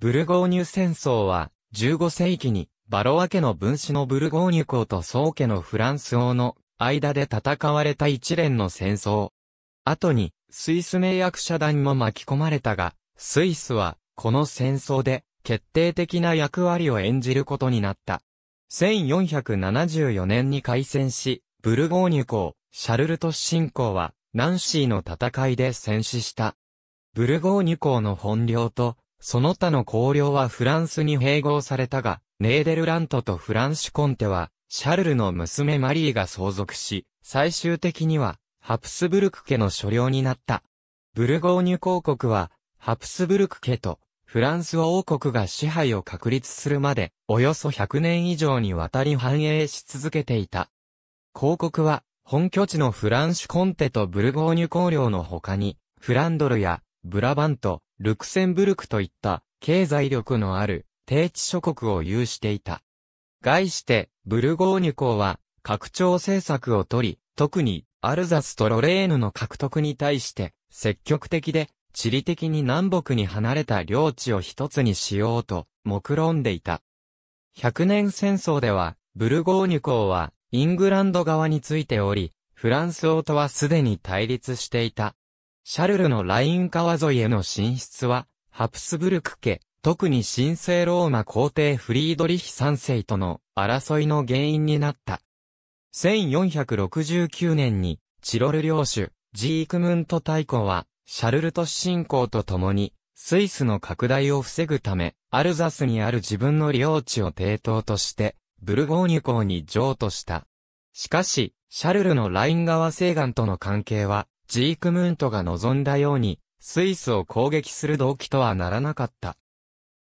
ブルゴーニュ戦争は、15世紀に、バロア家の分子のブルゴーニュ公と宗家のフランス王の間で戦われた一連の戦争。後に、スイス名役者団も巻き込まれたが、スイスは、この戦争で、決定的な役割を演じることになった。1474年に開戦し、ブルゴーニュ公、シャルルトス侵攻は、ナンシーの戦いで戦死した。ブルゴーニュ公の本領と、その他の公領はフランスに併合されたが、ネーデルラントとフランシュコンテは、シャルルの娘マリーが相続し、最終的には、ハプスブルク家の所領になった。ブルゴーニュ公国は、ハプスブルク家と、フランス王国が支配を確立するまで、およそ100年以上にわたり繁栄し続けていた。公国は、本拠地のフランシュコンテとブルゴーニュ公領の他に、フランドルや、ブラバント、ルクセンブルクといった経済力のある低地諸国を有していた。概して、ブルゴーニュ公は拡張政策をとり、特にアルザスとロレーヌの獲得に対して積極的で地理的に南北に離れた領地を一つにしようと目論んでいた。百年戦争では、ブルゴーニュ公はイングランド側についており、フランス王とはすでに対立していた。シャルルのライン川沿いへの進出は、ハプスブルク家、特に神聖ローマ皇帝フリードリヒ3世との争いの原因になった。1469年に、チロル領主、ジークムント大公は、シャルル市侵攻とともに、スイスの拡大を防ぐため、アルザスにある自分の領地を抵当として、ブルゴーニュ港に譲渡した。しかし、シャルルのライン川西岸との関係は、ジークムントが望んだように、スイスを攻撃する動機とはならなかった。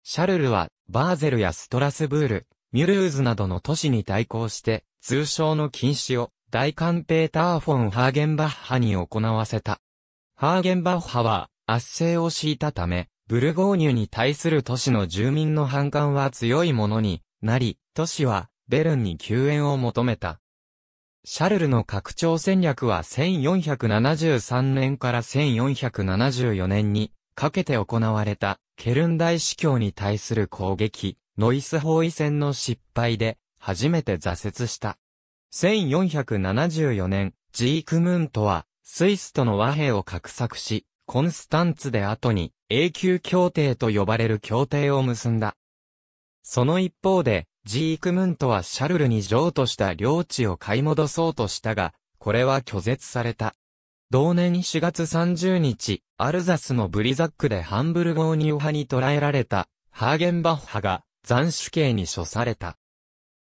シャルルは、バーゼルやストラスブール、ミュルーズなどの都市に対抗して、通称の禁止を、大官ペーター・フォン・ハーゲンバッハに行わせた。ハーゲンバッハは、圧政を敷いたため、ブルゴーニュに対する都市の住民の反感は強いものになり、都市は、ベルンに救援を求めた。シャルルの拡張戦略は1473年から1474年にかけて行われたケルン大司教に対する攻撃、ノイス包囲戦の失敗で初めて挫折した。1474年、ジークムーンとはスイスとの和平を画策し、コンスタンツで後に永久協定と呼ばれる協定を結んだ。その一方で、ジークムントはシャルルに譲渡した領地を買い戻そうとしたが、これは拒絶された。同年4月30日、アルザスのブリザックでハンブルゴーニュ派に捕らえられた、ハーゲンバッハが斬首刑に処された。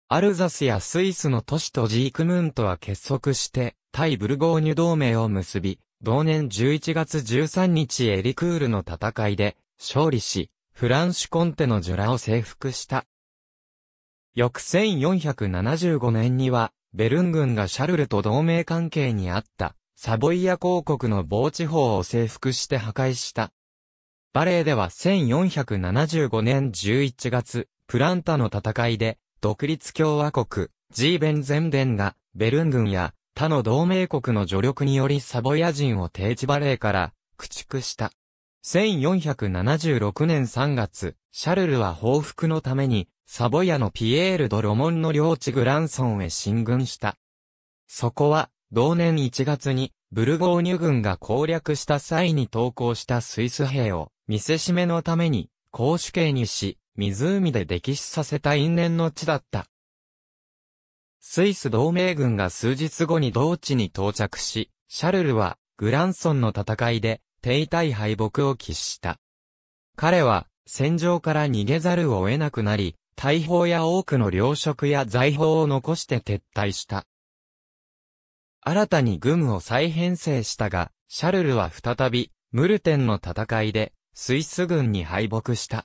アルザスやスイスの都市とジークムントは結束して、対ブルゴーニュ同盟を結び、同年11月13日エリクールの戦いで、勝利し、フランシュコンテのジュラを征服した。翌1475年には、ベルン軍がシャルルと同盟関係にあった、サボイア公国の防地方を征服して破壊した。バレーでは1475年11月、プランタの戦いで、独立共和国、ジーベンゼンデンが、ベルン軍や、他の同盟国の助力によりサボイア人を定置バレーから、駆逐した。1476年3月、シャルルは報復のために、サボヤのピエール・ド・ロモンの領地グランソンへ進軍した。そこは、同年1月に、ブルゴーニュ軍が攻略した際に投降したスイス兵を、見せしめのために、公主刑にし、湖で溺死させた因縁の地だった。スイス同盟軍が数日後に同地に到着し、シャルルは、グランソンの戦いで、停滞敗北を喫した。彼は、戦場から逃げざるを得なくなり、大砲や多くの糧食や財宝を残して撤退した。新たに軍を再編成したが、シャルルは再び、ムルテンの戦いで、スイス軍に敗北した。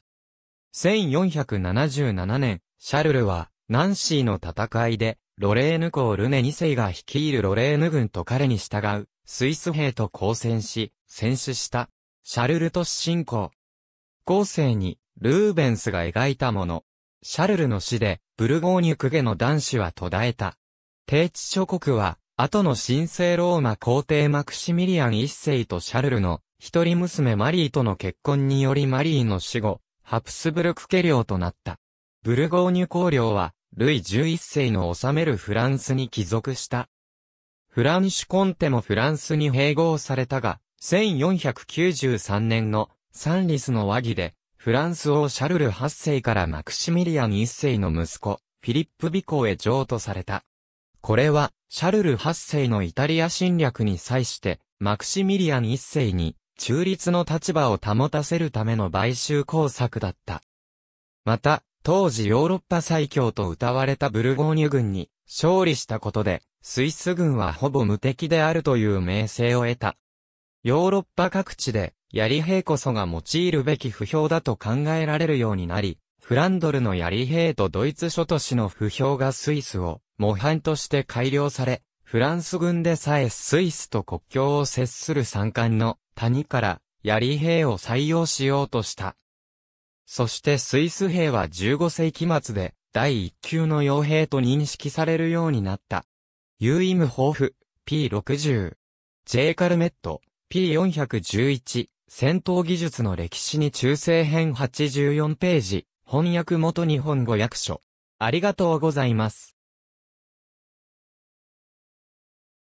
1477年、シャルルは、ナンシーの戦いで、ロレーヌ公ルネ2世が率いるロレーヌ軍と彼に従う、スイス兵と交戦し、戦死した。シャルル都市侵攻、後世に、ルーベンスが描いたもの。シャルルの死で、ブルゴーニュクゲの男子は途絶えた。低地諸国は、後の神聖ローマ皇帝マクシミリアン一世とシャルルの、一人娘マリーとの結婚によりマリーの死後、ハプスブルク家領となった。ブルゴーニュ公領は、ルイ11世の治めるフランスに帰属した。フランシュコンテもフランスに併合されたが、1493年のサンリスの和議で、フランス王シャルル8世からマクシミリアン1世の息子、フィリップビコへ譲渡された。これは、シャルル8世のイタリア侵略に際して、マクシミリアン1世に、中立の立場を保たせるための買収工作だった。また、当時ヨーロッパ最強と謳われたブルゴーニュ軍に勝利したことで、スイス軍はほぼ無敵であるという名声を得た。ヨーロッパ各地で槍兵こそが用いるべき不評だと考えられるようになり、フランドルの槍兵とドイツ諸都市の不評がスイスを模範として改良され、フランス軍でさえスイスと国境を接する山間の谷から槍兵を採用しようとした。そしてスイス兵は15世紀末で第1級の傭兵と認識されるようになった。ユーイムホーフ、P60。J カルメット、P411。戦闘技術の歴史に中世編84ページ、翻訳元日本語訳書。ありがとうございます。